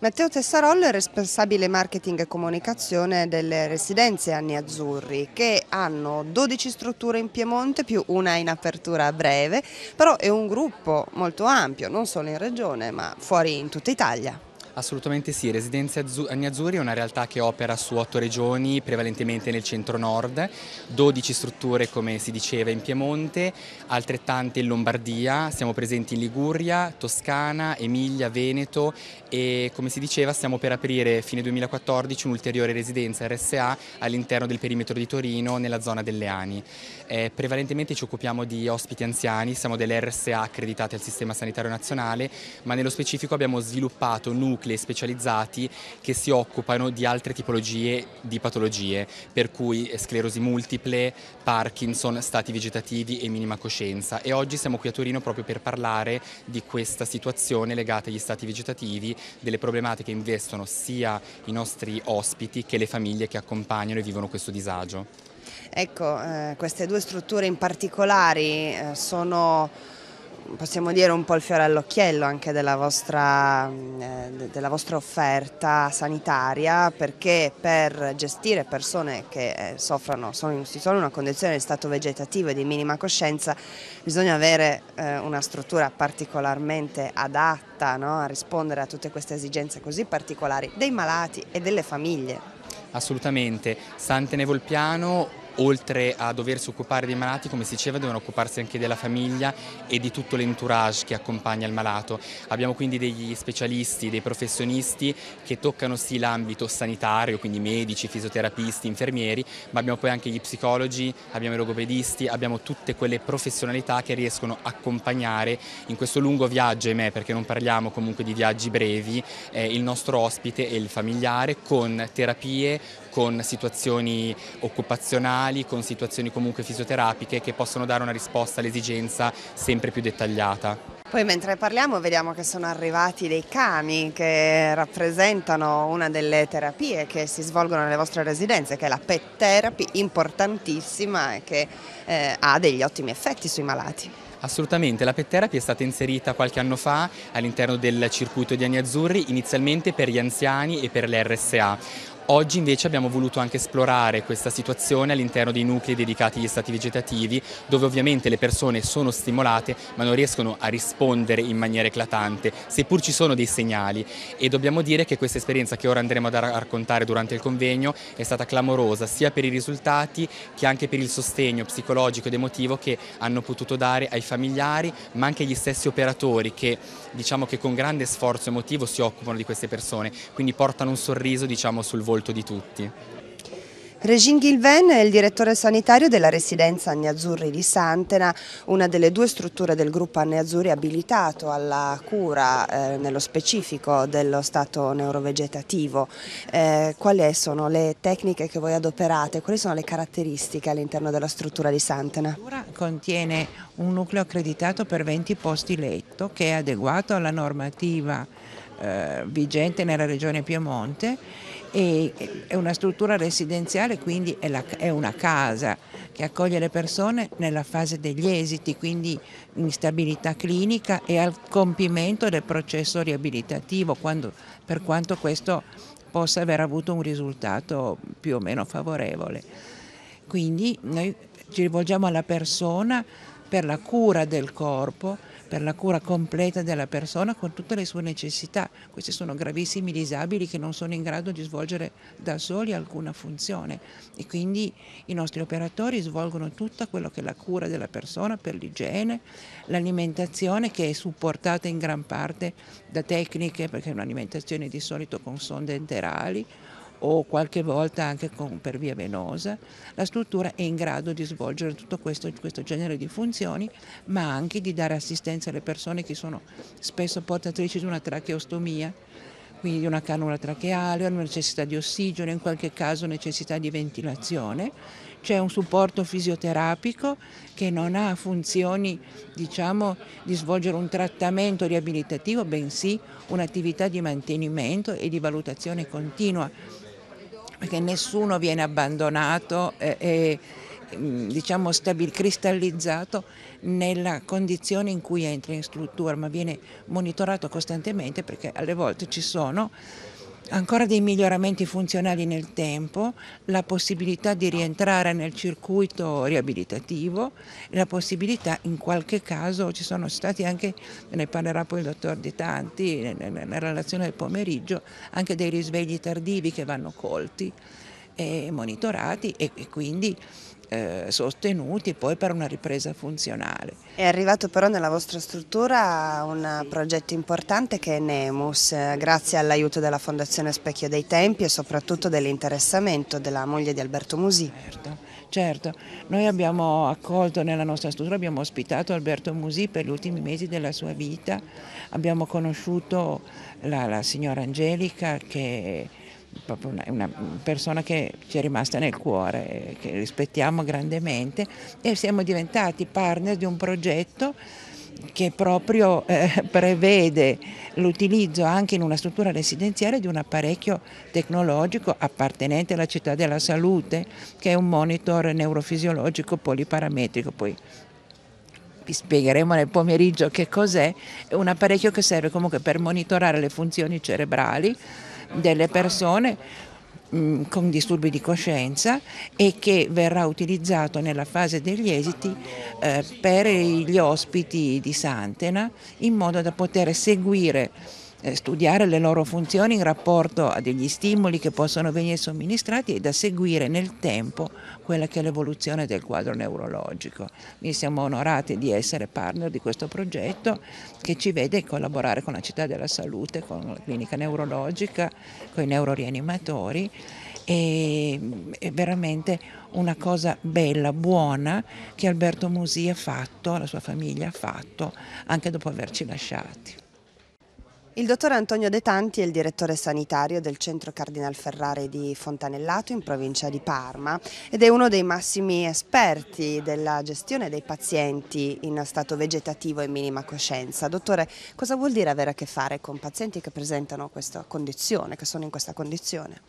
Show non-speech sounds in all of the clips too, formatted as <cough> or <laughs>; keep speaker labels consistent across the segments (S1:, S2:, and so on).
S1: Matteo Tessarollo è responsabile marketing e comunicazione delle residenze Anni Azzurri che hanno 12 strutture in Piemonte più una in apertura a breve, però è un gruppo molto ampio, non solo in regione ma fuori in tutta Italia.
S2: Assolutamente sì, Residenza Azzurri è una realtà che opera su otto regioni, prevalentemente nel centro-nord, 12 strutture come si diceva in Piemonte, altrettante in Lombardia, siamo presenti in Liguria, Toscana, Emilia, Veneto e come si diceva stiamo per aprire fine 2014 un'ulteriore residenza RSA all'interno del perimetro di Torino nella zona delle Ani. Eh, prevalentemente ci occupiamo di ospiti anziani, siamo delle RSA accreditate al Sistema Sanitario Nazionale, ma nello specifico abbiamo sviluppato nuclei nuclei specializzati che si occupano di altre tipologie di patologie, per cui sclerosi multiple, Parkinson, stati vegetativi e minima coscienza. E oggi siamo qui a Torino proprio per parlare di questa situazione legata agli stati vegetativi, delle problematiche che investono sia i nostri ospiti che le famiglie che accompagnano e vivono questo disagio.
S1: Ecco, eh, queste due strutture in particolare eh, sono possiamo dire un po' il fiore all'occhiello anche della vostra, mm, eh, della vostra, offerta sanitaria perché per gestire persone che eh, soffrono, sono, si sono in una condizione di stato vegetativo e di minima coscienza bisogna avere eh, una struttura particolarmente adatta no, a rispondere a tutte queste esigenze così particolari dei malati e delle famiglie.
S2: Assolutamente, Santene Volpiano oltre a doversi occupare dei malati, come si diceva, devono occuparsi anche della famiglia e di tutto l'entourage che accompagna il malato. Abbiamo quindi degli specialisti, dei professionisti che toccano sì l'ambito sanitario, quindi medici, fisioterapisti, infermieri, ma abbiamo poi anche gli psicologi, abbiamo i logopedisti, abbiamo tutte quelle professionalità che riescono a accompagnare in questo lungo viaggio, ahimè, perché non parliamo comunque di viaggi brevi, eh, il nostro ospite e il familiare con terapie, con situazioni occupazionali, con situazioni comunque fisioterapiche che possono dare una risposta all'esigenza sempre più dettagliata.
S1: Poi mentre parliamo vediamo che sono arrivati dei cani che rappresentano una delle terapie che si svolgono nelle vostre residenze, che è la pet therapy, importantissima e che eh, ha degli ottimi effetti sui malati.
S2: Assolutamente, la pet therapy è stata inserita qualche anno fa all'interno del circuito di Agni Azzurri, inizialmente per gli anziani e per le RSA. Oggi invece abbiamo voluto anche esplorare questa situazione all'interno dei nuclei dedicati agli stati vegetativi dove ovviamente le persone sono stimolate ma non riescono a rispondere in maniera eclatante seppur ci sono dei segnali e dobbiamo dire che questa esperienza che ora andremo a raccontare durante il convegno è stata clamorosa sia per i risultati che anche per il sostegno psicologico ed emotivo che hanno potuto dare ai familiari ma anche agli stessi operatori che diciamo che con grande sforzo emotivo si occupano di queste persone quindi portano un sorriso diciamo sul volto l'ascolto di tutti.
S1: Regine Gilven è il direttore sanitario della residenza Anni Azzurri di Santena, una delle due strutture del gruppo Anni Azzurri abilitato alla cura, eh, nello specifico dello stato neurovegetativo. Eh, quali sono le tecniche che voi adoperate? Quali sono le caratteristiche all'interno della struttura di Santena?
S3: La contiene un nucleo accreditato per 20 posti letto che è adeguato alla normativa eh, vigente nella regione Piemonte e è una struttura residenziale, quindi è, la, è, una casa che accoglie le persone nella fase degli esiti, quindi in stabilità clinica e al compimento del processo riabilitativo, quando, per quanto questo possa aver avuto un risultato più o meno favorevole. Quindi noi ci rivolgiamo alla persona per la cura del corpo per la cura completa della persona con tutte le sue necessità. Questi sono gravissimi disabili che non sono in grado di svolgere da soli alcuna funzione e quindi i nostri operatori svolgono tutta quello che è la cura della persona per l'igiene, l'alimentazione che è supportata in gran parte da tecniche perché è un'alimentazione di solito con sonde enterali o qualche volta anche con, per via venosa, la struttura è in grado di svolgere tutto questo, questo, genere di funzioni, ma anche di dare assistenza alle persone che sono spesso portatrici di una tracheostomia, quindi di una canula tracheale, una necessità di ossigeno, in qualche caso necessità di ventilazione. C'è un supporto fisioterapico che non ha funzioni diciamo, di svolgere un trattamento riabilitativo, bensì un'attività di mantenimento e di valutazione continua perché nessuno viene abbandonato e, mm, diciamo stabil, cristallizzato nella condizione in cui entra in struttura, ma viene monitorato costantemente perché alle volte ci sono ancora dei miglioramenti funzionali nel tempo, la possibilità di rientrare nel circuito riabilitativo, la possibilità in qualche caso ci sono stati anche, ne parlerà poi il dottor De Tanti nella relazione del pomeriggio, anche dei risvegli tardivi che vanno colti e monitorati e, e quindi eh, sostenuti poi per una ripresa funzionale. È arrivato però
S1: nella vostra struttura un progetto importante che è Nemus, eh, grazie all'aiuto della Fondazione Specchio dei Tempi e soprattutto dell'interessamento della moglie di Alberto Musì.
S3: Certo. Certo, noi abbiamo accolto nella nostra struttura, abbiamo ospitato Alberto Musì per gli ultimi mesi della sua vita, abbiamo conosciuto la, la signora Angelica che proprio una, una, persona che ci è rimasta nel cuore, eh, che rispettiamo grandemente e siamo diventati partner di un progetto che proprio eh, <laughs> prevede l'utilizzo anche in una struttura residenziale di un apparecchio tecnologico appartenente alla città della salute che è un monitor neurofisiologico poliparametrico, poi vi spiegheremo nel pomeriggio che cos'è, è un apparecchio che serve comunque per monitorare le funzioni cerebrali delle persone mm, con disturbi di coscienza e che verrà utilizzato nella fase degli esiti eh, per gli ospiti di Santena in modo da poter seguire eh, studiare le loro funzioni in rapporto a degli stimoli che possono venire somministrati e da seguire nel tempo quella che è l'evoluzione del quadro neurologico. Quindi siamo onorati di essere partner di questo progetto che ci vede collaborare con la Città della Salute, con la clinica neurologica, con i neurorianimatori mm, è, veramente una cosa bella, buona che Alberto Musi ha fatto, la sua famiglia ha fatto anche dopo averci lasciati.
S1: Il dottor Antonio De Tanti è il direttore sanitario del centro Cardinal Ferrari di Fontanellato in provincia di Parma ed è uno dei massimi esperti della gestione dei pazienti in stato vegetativo e minima coscienza. Dottore, cosa vuol dire avere a che fare con pazienti che presentano questa condizione,
S4: che sono in questa condizione?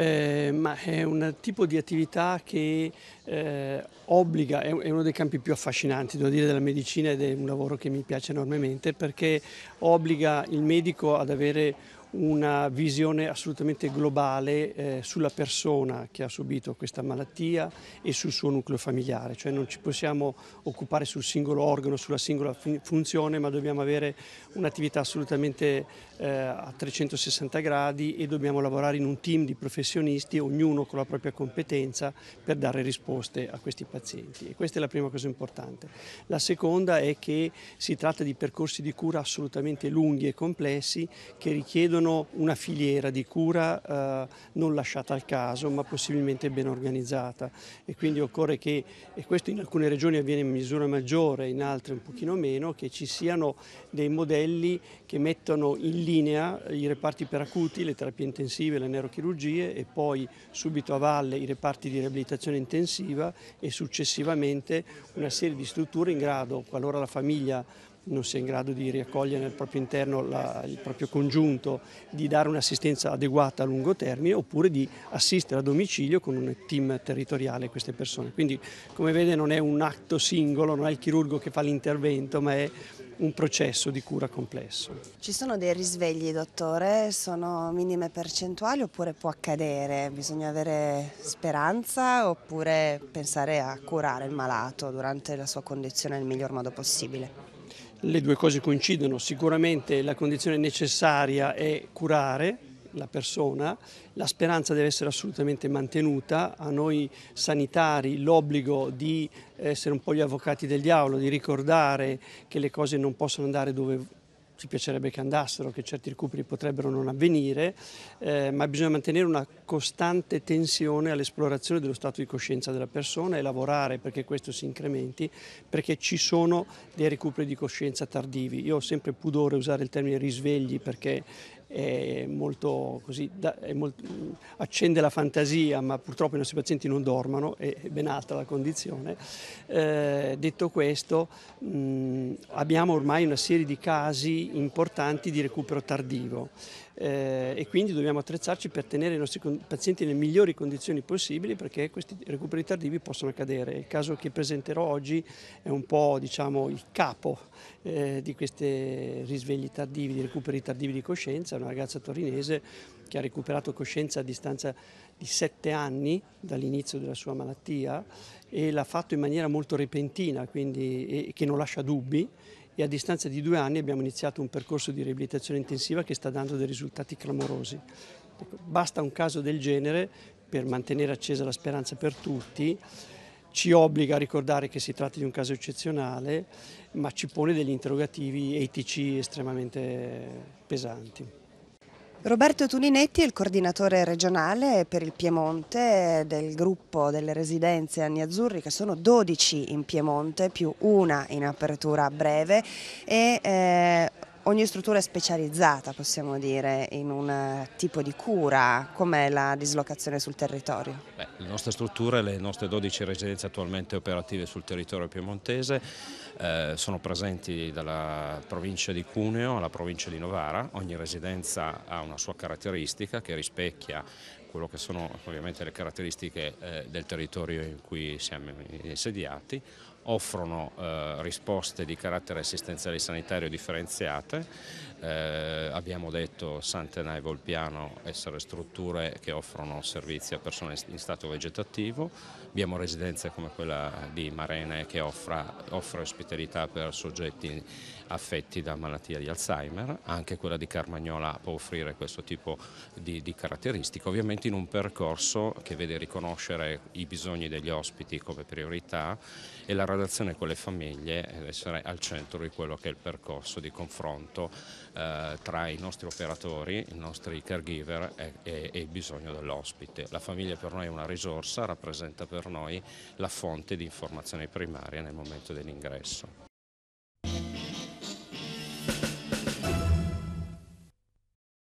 S4: Eh, ma è un tipo di attività che eh, obbliga, è, uno dei campi più affascinanti, devo dire, della medicina ed è un lavoro che mi piace enormemente perché obbliga il medico ad avere una visione assolutamente globale eh, sulla persona che ha subito questa malattia e sul suo nucleo familiare, cioè non ci possiamo occupare sul singolo organo, sulla singola funzione, ma dobbiamo avere un'attività assolutamente eh, a 360 gradi e dobbiamo lavorare in un team di professionisti, ognuno con la propria competenza per dare risposte a questi pazienti e questa è la prima cosa importante. La seconda è che si tratta di percorsi di cura assolutamente lunghi e complessi che richiedono vogliono una filiera di cura eh, non lasciata al caso ma possibilmente ben organizzata e quindi occorre che, e questo in alcune regioni avviene in misura maggiore, in altre un pochino meno, che ci siano dei modelli che mettono in linea i reparti per acuti, le terapie intensive, le neurochirurgie e poi subito a valle i reparti di riabilitazione intensiva e successivamente una serie di strutture in grado, qualora la famiglia non sia in grado di riaccogliere nel proprio interno la, il proprio congiunto, di dare un'assistenza adeguata a lungo termine oppure di assistere a domicilio con un team territoriale queste persone. Quindi come vede non è un atto singolo, non è il chirurgo che fa l'intervento ma è un processo di cura complesso.
S1: Ci sono dei risvegli dottore? Sono minime percentuali oppure può accadere? Bisogna avere speranza oppure pensare a curare il malato durante la sua condizione nel miglior modo possibile?
S4: Le due cose coincidono, sicuramente la condizione necessaria è curare la persona, la speranza deve essere assolutamente mantenuta, a noi sanitari l'obbligo di essere un po' gli avvocati del diavolo, di ricordare che le cose non possono andare dove ci piacerebbe che andassero, che certi recuperi potrebbero non avvenire, eh, ma bisogna mantenere una costante tensione all'esplorazione dello stato di coscienza della persona e lavorare perché questo si incrementi, perché ci sono dei recuperi di coscienza tardivi. Io ho sempre pudore usare il termine risvegli perché è molto, così, è molto, accende la fantasia, ma purtroppo i nostri pazienti non dormono, è ben alta la condizione. Eh, detto questo, mh, abbiamo ormai una serie di casi importanti di recupero tardivo eh, e quindi dobbiamo attrezzarci per tenere i nostri pazienti nelle migliori condizioni possibili perché questi recuperi tardivi possono accadere. Il caso che presenterò oggi è un po' diciamo, il capo eh, di questi risvegli tardivi, di recuperi tardivi di coscienza, una ragazza torinese che ha recuperato coscienza a distanza di sette anni dall'inizio della sua malattia e l'ha fatto in maniera molto repentina, quindi, e che non lascia dubbi e a distanza di due anni abbiamo iniziato un percorso di riabilitazione intensiva che sta dando dei risultati clamorosi. Ecco, basta un caso del genere per mantenere accesa la speranza per tutti, ci obbliga a ricordare che si tratta di un caso eccezionale, ma ci pone degli interrogativi etici estremamente pesanti.
S1: Roberto Tuninetti è il coordinatore regionale per il Piemonte del gruppo delle residenze Anni Azzurri che sono 12 in Piemonte più una in apertura a breve e eh, Ogni struttura è specializzata, possiamo dire, in un eh, tipo di cura, com'è la dislocazione sul territorio?
S5: Beh, le nostre strutture, le nostre 12 residenze attualmente operative sul territorio piemontese eh, sono presenti dalla provincia di Cuneo alla provincia di Novara, ogni residenza ha una sua caratteristica che rispecchia quello che sono ovviamente le caratteristiche eh, del territorio in cui siamo insediati, offrono eh, risposte di carattere assistenziale e sanitario differenziate, eh, abbiana detto Santena e Volpiano essere strutture che offrono servizi a persone in stato vegetativo, abbiamo residenze come quella di Marene che offra, offre ospitalità per soggetti affetti da malattia di Alzheimer, anche quella di Carmagnola può offrire questo tipo di, di caratteristiche, ovviamente in un percorso che vede riconoscere i bisogni degli ospiti come priorità e la relazione con le famiglie ed essere al centro di quello che è il percorso di confronto eh, tra i nostri operatori, i nostri caregiver e, e, e il bisogno dell'ospite. La famiglia per noi è una risorsa, rappresenta per noi la fonte di informazione primaria nel momento dell'ingresso.